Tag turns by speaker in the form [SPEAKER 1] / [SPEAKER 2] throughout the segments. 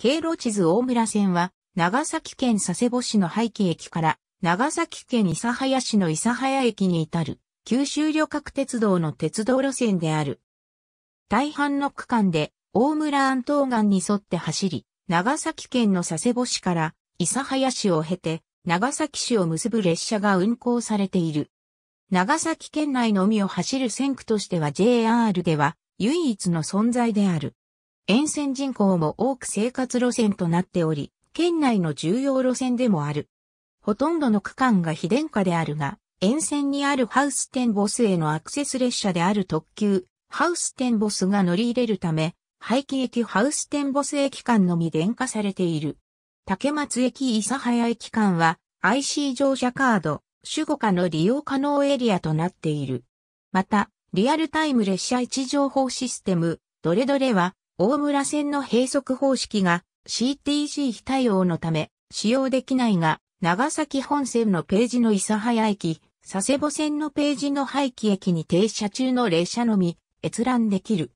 [SPEAKER 1] 経路地図大村線は、長崎県佐世保市の廃棄駅から、長崎県諫早市の諫早駅に至る、九州旅客鉄道の鉄道路線である。大半の区間で、大村安東岸に沿って走り、長崎県の佐世保市から、諫早市を経て、長崎市を結ぶ列車が運行されている。長崎県内のみを走る線区としては JR では、唯一の存在である。沿線人口も多く生活路線となっており、県内の重要路線でもある。ほとんどの区間が非電化であるが、沿線にあるハウステンボスへのアクセス列車である特急、ハウステンボスが乗り入れるため、廃棄駅ハウステンボス駅間のみ電化されている。竹松駅諫早駅間は IC 乗車カード、主語下の利用可能エリアとなっている。また、リアルタイム列車位置情報システム、どれどれは、大村線の閉塞方式が CTC 非対応のため使用できないが、長崎本線のページの諫早駅、佐世保線のページの廃棄駅に停車中の列車のみ閲覧できる。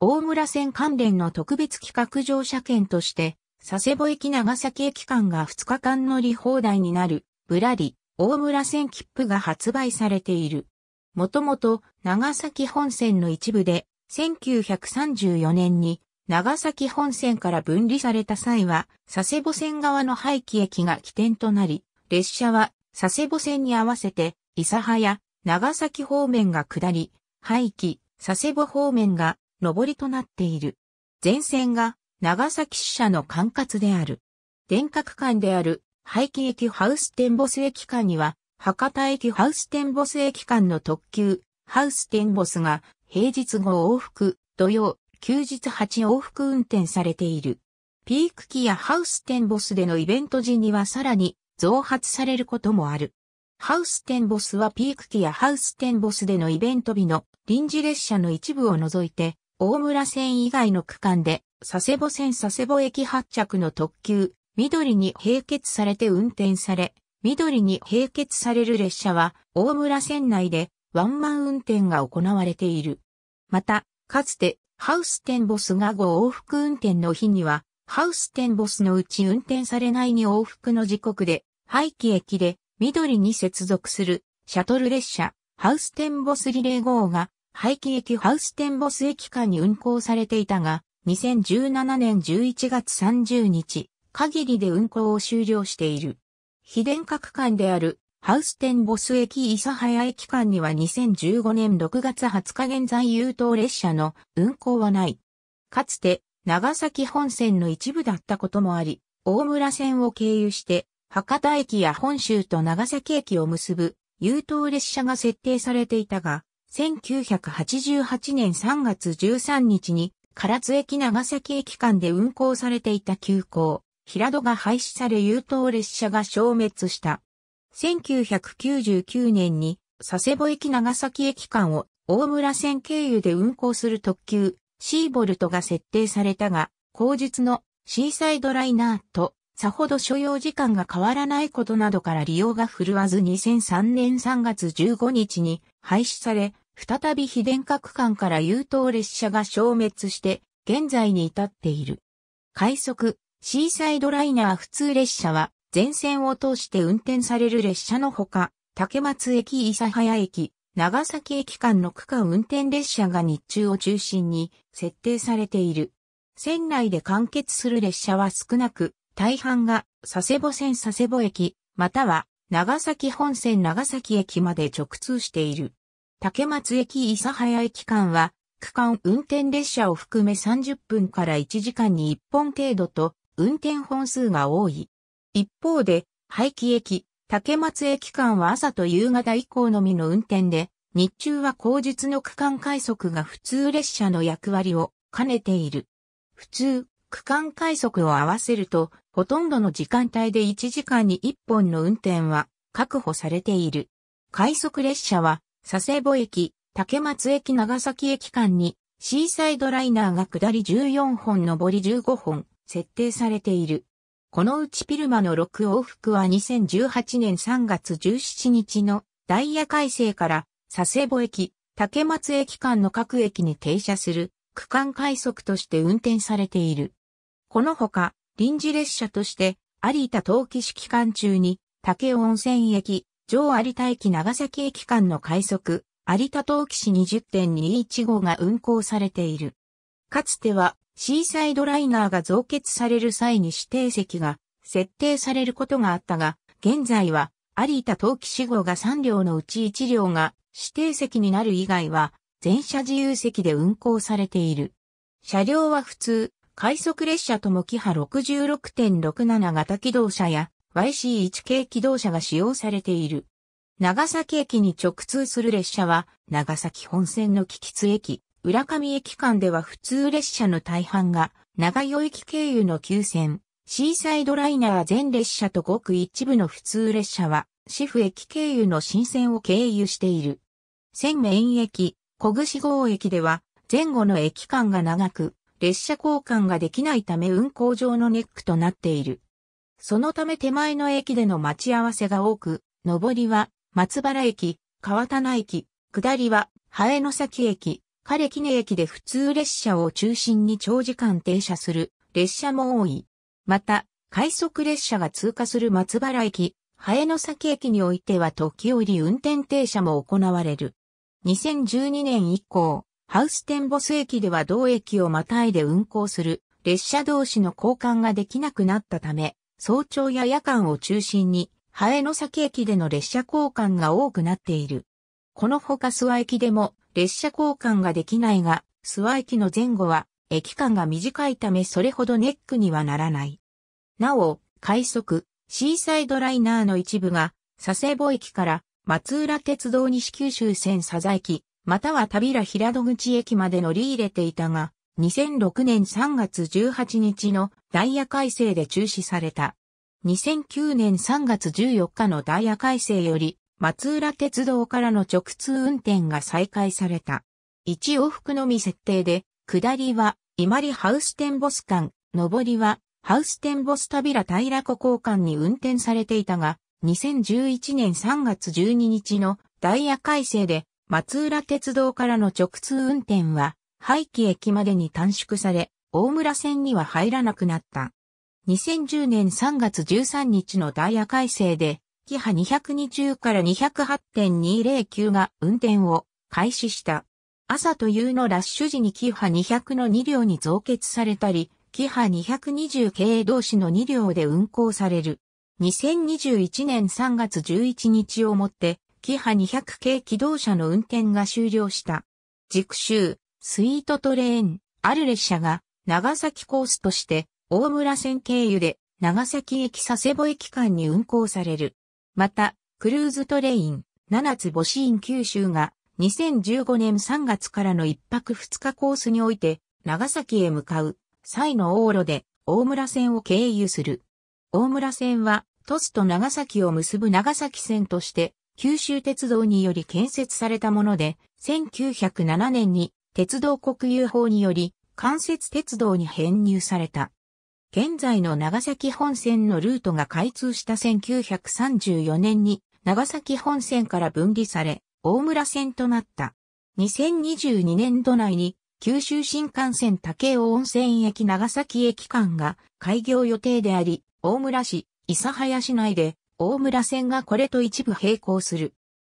[SPEAKER 1] 大村線関連の特別企画乗車券として、佐世保駅長崎駅間が2日間乗り放題になる、ぶらり、大村線切符が発売されている。もともと長崎本線の一部で、1934年に長崎本線から分離された際は、佐世保線側の廃棄駅が起点となり、列車は佐世保線に合わせて、諫早、長崎方面が下り、廃棄、佐世保方面が上りとなっている。全線が長崎支社の管轄である。電角間である廃棄駅ハウステンボス駅間には、博多駅ハウステンボス駅間の特急、ハウステンボスが平日後往復、土曜、休日8往復運転されている。ピーク期やハウステンボスでのイベント時にはさらに増発されることもある。ハウステンボスはピーク期やハウステンボスでのイベント日の臨時列車の一部を除いて、大村線以外の区間で、佐世保線佐世保駅発着の特急、緑に並結されて運転され、緑に並結される列車は、大村線内でワンマン運転が行われている。また、かつてハウステンボスが5往復運転の日には、ハウステンボスのうち運転されない2往復の時刻で、廃棄駅で緑に接続するシャトル列車、ハウステンボスリレー号が、廃棄駅ハウステンボス駅間に運行されていたが、2017年11月30日、限りで運行を終了している。非電化区間であるハウステンボス駅諫早駅間には2015年6月20日現在優等列車の運行はない。かつて長崎本線の一部だったこともあり、大村線を経由して博多駅や本州と長崎駅を結ぶ優等列車が設定されていたが、1988年3月13日に唐津駅長崎駅間で運行されていた急行、平戸が廃止され優等列車が消滅した。1999年に佐世保駅長崎駅間を大村線経由で運行する特急シーボルトが設定されたが、後日のシーサイドライナーとさほど所要時間が変わらないことなどから利用が振るわず2003年3月15日に廃止され、再び非電化区間から優等列車が消滅して現在に至っている。快速、シーサイドライナー普通列車は全線を通して運転される列車のほか、竹松駅諫早駅、長崎駅間の区間運転列車が日中を中心に設定されている。線内で完結する列車は少なく、大半が佐世保線佐世保駅、または長崎本線長崎駅まで直通している。竹松駅諫早駅間は、区間運転列車を含め30分から1時間に1本程度と、運転本数が多い。一方で、廃棄駅、竹松駅間は朝と夕方以降のみの運転で、日中は後日の区間快速が普通列車の役割を兼ねている。普通、区間快速を合わせると、ほとんどの時間帯で1時間に1本の運転は確保されている。快速列車は、佐世保駅、竹松駅長崎駅間に、シーサイドライナーが下り14本上り15本、設定されている。このうちピルマの6往復は2018年3月17日のダイヤ改正から佐世保駅、竹松駅間の各駅に停車する区間快速として運転されている。このほか、臨時列車として、有田冬季期間中に、竹温泉駅、上有田駅長崎駅間の快速、有田冬季市20.215が運行されている。かつては、シーサイドライナーが増結される際に指定席が設定されることがあったが、現在は有田陶器志号が3両のうち1両が指定席になる以外は全車自由席で運行されている。車両は普通、快速列車ともキハ66.67型機動車や YC1 系機動車が使用されている。長崎駅に直通する列車は長崎本線の木津駅、浦上駅間では普通列車の大半が、長与駅経由の急線、シーサイドライナー全列車とごく一部の普通列車は、市府駅経由の新線を経由している。千面駅、小串号駅では、前後の駅間が長く、列車交換ができないため運行上のネックとなっている。そのため手前の駅での待ち合わせが多く、上りは松原駅、川棚駅、下りは、早野崎駅、彼記念駅で普通列車を中心に長時間停車する列車も多い。また、快速列車が通過する松原駅、ハエの崎駅においては時折運転停車も行われる。2012年以降、ハウステンボス駅では同駅をまたいで運行する列車同士の交換ができなくなったため、早朝や夜間を中心に、ハエの崎駅での列車交換が多くなっている。このほか諏訪駅でも、列車交換ができないが、諏訪駅の前後は、駅間が短いためそれほどネックにはならない。なお、快速、シーサイドライナーの一部が、佐世保駅から松浦鉄道西九州線佐々駅、または旅ら平戸口駅まで乗り入れていたが、2006年3月18日のダイヤ改正で中止された。2009年3月14日のダイヤ改正より松浦鉄道からの直通運転が再開された。一往復のみ設定で、下りは、伊万里ハウステンボス間、上りは、ハウステンボス田平平湖交換に運転されていたが、2011年3月12日のダイヤ改正で、松浦鉄道からの直通運転は、廃棄駅までに短縮され、大村線には入らなくなった。2010年3月13日のダイヤ改正で、キハ220から208.209が運転を開始した。朝と夕のラッシュ時にキハ200の2両に増結されたり、キハ220系同士の2両で運行される。2021年3月11日をもって、キハ200系機動車の運転が終了した。軸州、スイートトレーン、ある列車が、長崎コースとして、大村線経由で、長崎駅佐世保駅間に運行される。また、クルーズトレイン、七つ星院九州が、2015年3月からの一泊二日コースにおいて、長崎へ向かう、際の往路で、大村線を経由する。大村線は、鳥栖と長崎を結ぶ長崎線として、九州鉄道により建設されたもので、1907年に鉄道国有法により、関節鉄道に編入された。現在の長崎本線のルートが開通した1934年に長崎本線から分離され、大村線となった。2022年度内に九州新幹線武雄温泉駅長崎駅間が開業予定であり、大村市、諫早市内で大村線がこれと一部並行する。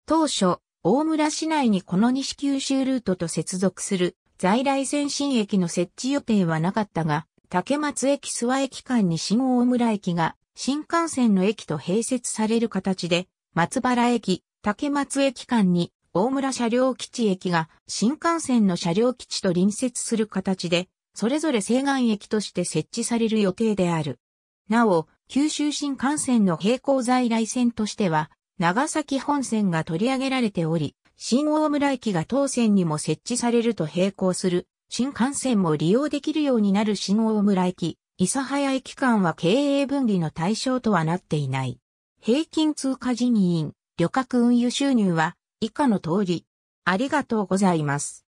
[SPEAKER 1] 当初、大村市内にこの西九州ルートと接続する在来線新駅の設置予定はなかったが、竹松駅諏訪駅間に新大村駅が新幹線の駅と併設される形で、松原駅、竹松駅間に大村車両基地駅が新幹線の車両基地と隣接する形で、それぞれ西岸駅として設置される予定である。なお、九州新幹線の並行在来線としては、長崎本線が取り上げられており、新大村駅が当線にも設置されると並行する新幹線も利用できるようになる新大村駅、諫早駅間は経営分離の対象とはなっていない。平均通過人員、旅客運輸収入は以下の通り。ありがとうございます。